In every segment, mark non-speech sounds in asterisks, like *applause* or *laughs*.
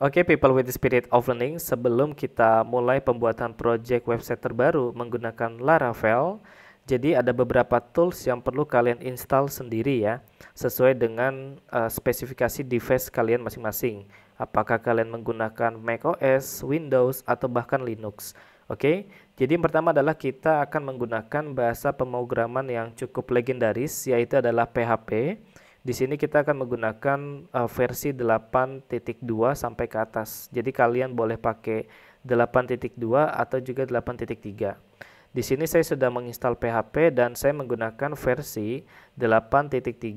Oke, okay, people with the spirit of learning, sebelum kita mulai pembuatan project website terbaru menggunakan Laravel, jadi ada beberapa tools yang perlu kalian install sendiri ya, sesuai dengan uh, spesifikasi device kalian masing-masing. Apakah kalian menggunakan macOS, Windows, atau bahkan Linux. Oke, okay? jadi yang pertama adalah kita akan menggunakan bahasa pemrograman yang cukup legendaris, yaitu adalah PHP. Di sini kita akan menggunakan uh, versi 8.2 sampai ke atas. Jadi kalian boleh pakai 8.2 atau juga 8.3. Di sini saya sudah menginstal PHP dan saya menggunakan versi 8.3.7. Eh,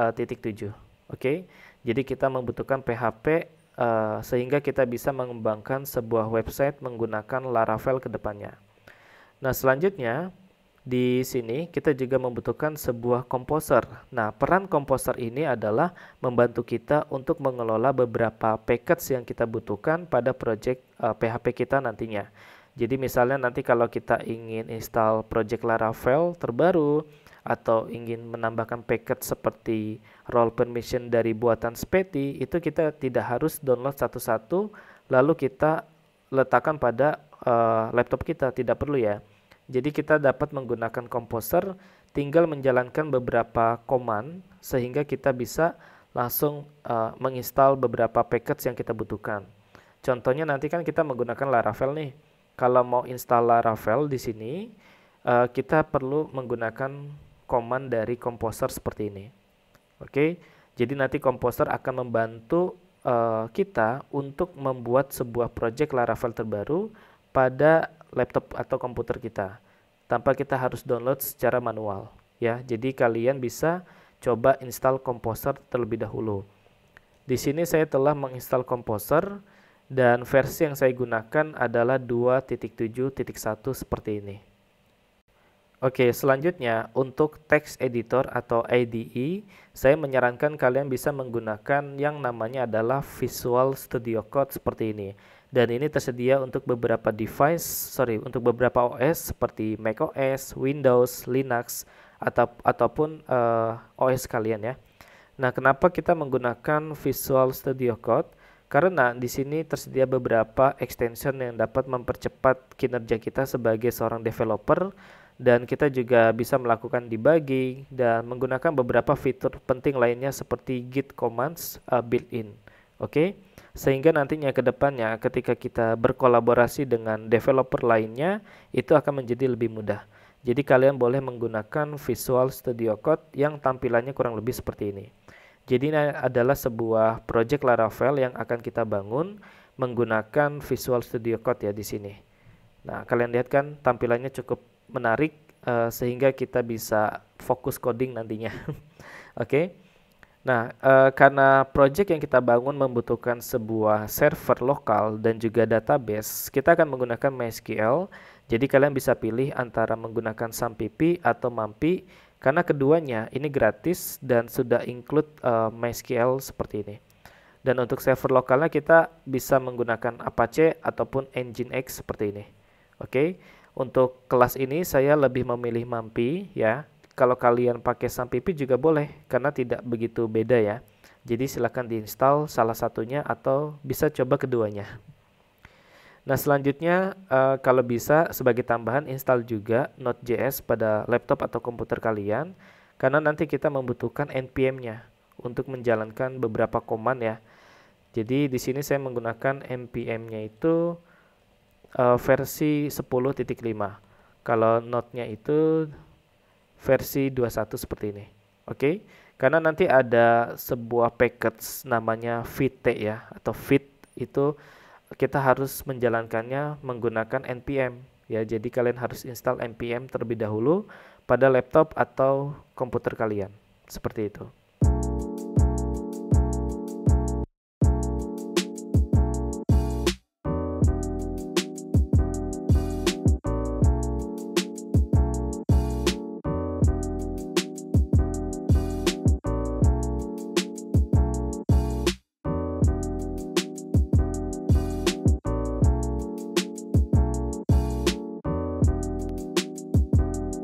uh, Oke. Jadi kita membutuhkan PHP uh, eh, sehingga kita bisa mengembangkan sebuah website menggunakan Laravel ke depannya. Nah, selanjutnya di sini kita juga membutuhkan sebuah komposer. Nah, peran komposer ini adalah membantu kita untuk mengelola beberapa package yang kita butuhkan pada project uh, eh, PHP kita nantinya. Jadi misalnya nanti kalau kita ingin install project Laravel terbaru atau ingin menambahkan package seperti role permission dari buatan Speti, itu kita tidak harus download satu-satu lalu kita letakkan pada uh, laptop kita, tidak perlu ya. Jadi kita dapat menggunakan komposer tinggal menjalankan beberapa command sehingga kita bisa langsung uh, menginstal beberapa package yang kita butuhkan. Contohnya nanti kan kita menggunakan Laravel nih. Kalau mau install Laravel di sini, uh, kita perlu menggunakan command dari komposer seperti ini. Oke, okay? jadi nanti komposer akan membantu uh, kita untuk membuat sebuah project Laravel terbaru pada laptop atau komputer kita tanpa kita harus download secara manual ya. Jadi kalian bisa coba install Composer terlebih dahulu. Di sini saya telah menginstal Composer dan versi yang saya gunakan adalah 2.7.1 seperti ini. Oke, selanjutnya untuk text editor atau IDE, saya menyarankan kalian bisa menggunakan yang namanya adalah Visual Studio Code seperti ini dan ini tersedia untuk beberapa device, sorry, untuk beberapa OS seperti macOS, Windows, Linux, atau ataupun uh, eh, OS kalian ya. Nah, kenapa kita menggunakan Visual Studio Code? Karena di sini tersedia beberapa extension yang dapat mempercepat kinerja kita sebagai seorang developer dan kita juga bisa melakukan debugging dan menggunakan beberapa fitur penting lainnya seperti git commands uh, eh, built-in. Oke. Okay? sehingga nantinya ke depannya ketika kita berkolaborasi dengan developer lainnya itu akan menjadi lebih mudah. Jadi kalian boleh menggunakan Visual Studio Code yang tampilannya kurang lebih seperti ini. Jadi ini adalah sebuah project Laravel yang akan kita bangun menggunakan Visual Studio Code ya di sini. Nah, kalian lihat kan tampilannya cukup menarik uh, sehingga kita bisa fokus coding nantinya. *laughs* Oke. okay? Nah, e, karena project yang kita bangun membutuhkan sebuah server lokal dan juga database, kita akan menggunakan MySQL. Jadi kalian bisa pilih antara menggunakan SAMPP atau MAMPI karena keduanya ini gratis dan sudah include uh, MySQL seperti ini. Dan untuk server lokalnya kita bisa menggunakan Apache ataupun Nginx seperti ini. Oke, untuk kelas ini saya lebih memilih MAMPI ya kalau kalian pakai PP juga boleh karena tidak begitu beda ya. Jadi silahkan diinstal salah satunya atau bisa coba keduanya. Nah selanjutnya uh, kalau bisa sebagai tambahan install juga Node.js pada laptop atau komputer kalian karena nanti kita membutuhkan npm-nya untuk menjalankan beberapa komand ya. Jadi di sini saya menggunakan npm-nya itu uh, versi 10.5. Kalau node-nya itu versi 21 seperti ini. Oke. Okay? Karena nanti ada sebuah package namanya vite ya atau fit itu kita harus menjalankannya menggunakan npm ya. Jadi kalian harus install npm terlebih dahulu pada laptop atau komputer kalian. Seperti itu.